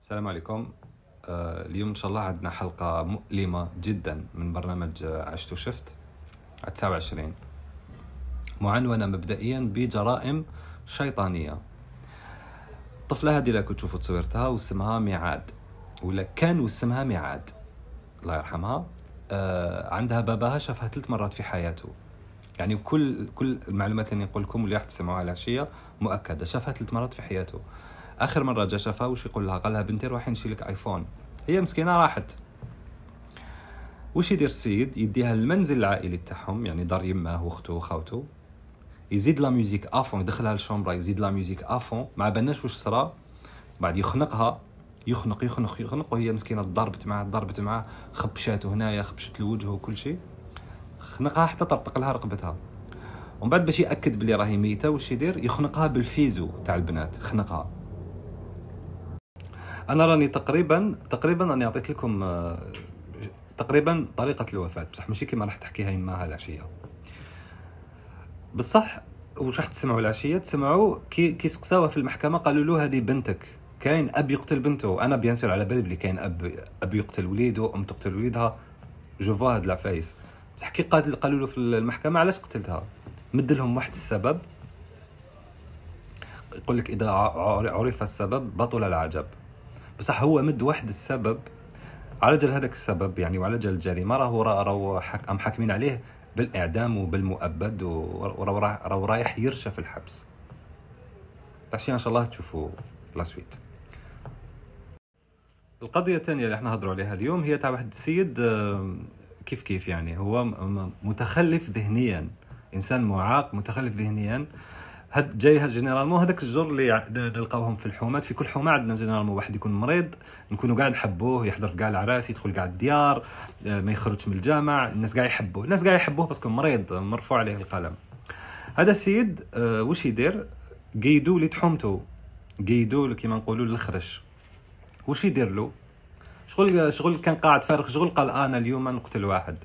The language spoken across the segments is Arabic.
السلام عليكم آه، اليوم ان شاء الله عندنا حلقه مؤلمه جدا من برنامج آه، عشت وشفت على 29 معنونه مبدئيا بجرائم شيطانيه الطفله هذه اللي كنت تشوفوا تصويرتها واسمها ميعاد ولا كان واسمها ميعاد الله يرحمها آه، عندها باباها شافها ثلاث مرات في حياته يعني كل كل المعلومات اللي نقول لكم واللي راح تسمعوها العشيه مؤكده شافها ثلاث مرات في حياته اخر مره جا شافها وش يقول لها قال لها بنتي روحي نشري لك ايفون هي مسكينه راحت وش يدير السيد يديها للمنزل العائلي تاعهم يعني دار يماه واخته وخاوته يزيد لا ميوزيك افون يدخلها للشومبرا يزيد لا ميوزيك افون ما بالناش واش صرا بعد يخنقها يخنق يخنق يخنق وهي مسكينه ضربت معاه ضربت معاه خبشاته هنايا خبشت الوجه وكل شيء خنقها حتى طرطق لها رقبتها ومن بعد باش ياكد بلي راهي ميته واش يدير يخنقها بالفيزو تاع البنات خنقها انا راني تقريبا تقريبا راني عطيت لكم آه، تقريبا طريقه الوفاه بصح ماشي كيما راح تحكيها يماها العشيه بصح واش راح تسمعوا العشيه تسمعوا كي كي سقساوها في المحكمه قالوا له هذه بنتك كاين اب يقتل بنته انا بيان سور على بالي بلي كاين اب اب يقتل وليده ام تقتل وليدها جو فوا هاد العفايس بصح كي قالوا له في المحكمه علاش قتلتها مد لهم واحد السبب يقول لك اذا عرف السبب بطل العجب بصح هو مد واحد السبب على جل هذاك السبب يعني وعلى جل الجريمه راهو راهو حك... حاكمين عليه بالاعدام وبالمؤبد وراهو راهو رايح يرشى في الحبس العشيه ان شاء الله تشوفوا لا سويت القضية الثانية اللي احنا هضروا عليها اليوم هي تاع واحد السيد كيف كيف يعني هو متخلف ذهنيا انسان معاق متخلف ذهنيا هاد جاي هاد جينيرال مو هذاك الجور اللي نلقاوهم في الحومات في كل حومه عندنا جينيرال مو واحد يكون مريض نكونوا كاع نحبوه يحضر في كاع العراس يدخل كاع الديار آه، ما يخرجش من الجامع الناس كاع يحبوه الناس كاع يحبوه باسكو مريض مرفوع عليه القلم هذا السيد آه، واش يدير قيدو لي تحومتو قيدو كيما نقولوا للخرش واش يدير له شغل شغل كان قاعد فارغ شغل قال انا اليوم نقتل واحد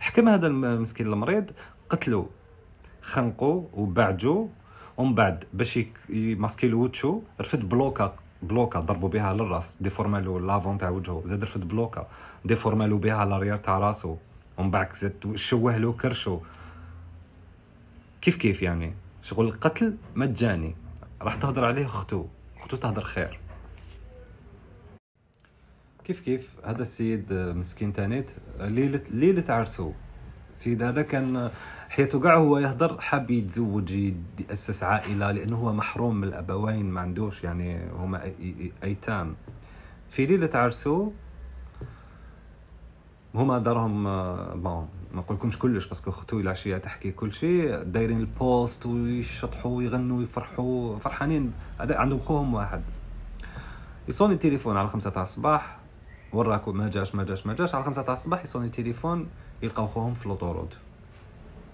حكم هذا المسكين المريض قتلو خنقو وبعجو ومن بعد باش يماسكي الوتشو رفد بلوكا بلوكا ضربوا بها للراس ديفورمالو لافون تاع وجهه زاد رفد بلوكا ديفورمالو بها لاريير تاع راسو ومن بعد زاد شوه له كرشو كيف كيف يعني شغل القتل مجاني راح تهضر عليه اختو اختو تهضر خير كيف كيف هذا السيد مسكين تانيت ليلة ليلة عرسو السيد هذا كان حياته كاع هو يهضر حاب يتزوج يأسس عائله لانه هو محروم من الابوين ما عندوش يعني هما ايتام في ليله عرسو هما دارهم بون آه، ما نقولكمش كلش باسكو اختو العشيه تحكي كل شيء دايرين البوست ويشطحوا ويغنوا ويفرحوا فرحانين هذا عندهم خوهم واحد يصوني التليفون على خمسة تاع الصباح وراك ما جاش ما جاش ما جاش على 5 تاع الصباح يصوني التليفون يلقاو خوهم في لوطورود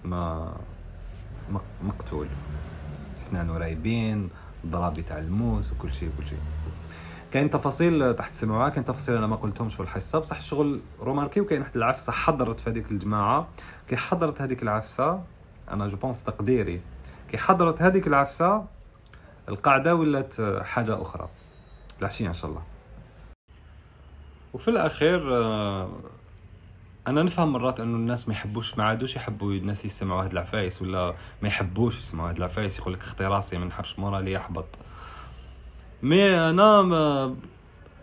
ما مقتول سنانو رايبين ضرابي تاع الموس وكل شيء وكل شيء كاين تفاصيل تحت سمعوها كاين تفاصيل انا ما قلتهمش في الحصه بصح الشغل روماركي وكاين واحد العفسه حضرت في هذيك الجماعه كي حضرت هذيك العفسه انا جو بونس تقديري كي حضرت هذيك العفسه القاعده ولات حاجه اخرى العشيه ان شاء الله وفي الاخير آه، انا نفهم مرات انه الناس ما يحبوش ما عادوش يحبوا الناس يسمعوا هاد العفايس ولا ما يحبوش يسمعوا هاد العفايس يقول لك اختي راسي ما نحبش مورا لي يحبط مي انا ما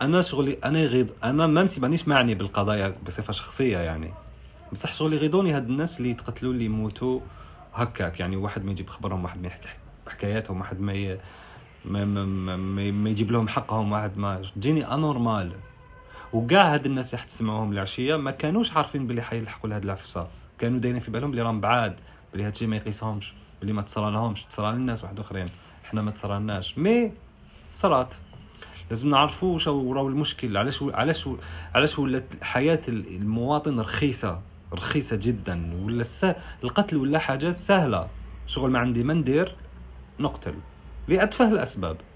انا شغلي انا يغيض انا ما مانيش معني بالقضايا بصفه شخصيه يعني بصح شغلي يغيضوني هاد الناس اللي يتقتلوا اللي يموتوا هكاك يعني واحد ما يجيب خبرهم واحد ما يحكي حكاياتهم واحد ما ي... ما, ما, ما, ما يجيب لهم حقهم واحد ما تجيني انورمال وكاع هاد الناس اللي حتسمعوهم العشيه ما كانوش عارفين بلي حيلحقوا لهاد العفسه كانوا دايرين في بالهم بلي راهم بعاد بلي هادشي ما يقيسهمش بلي ما تصرى لهمش تصرى للناس واحد اخرين حنا ما تصرالناش مي صرات لازم نعرفوا واش راهو المشكل علاش علاش علاش ولات حياه المواطن رخيصه رخيصه جدا ولا السه... القتل ولا حاجه سهله شغل ما عندي ما ندير نقتل لاتفه الاسباب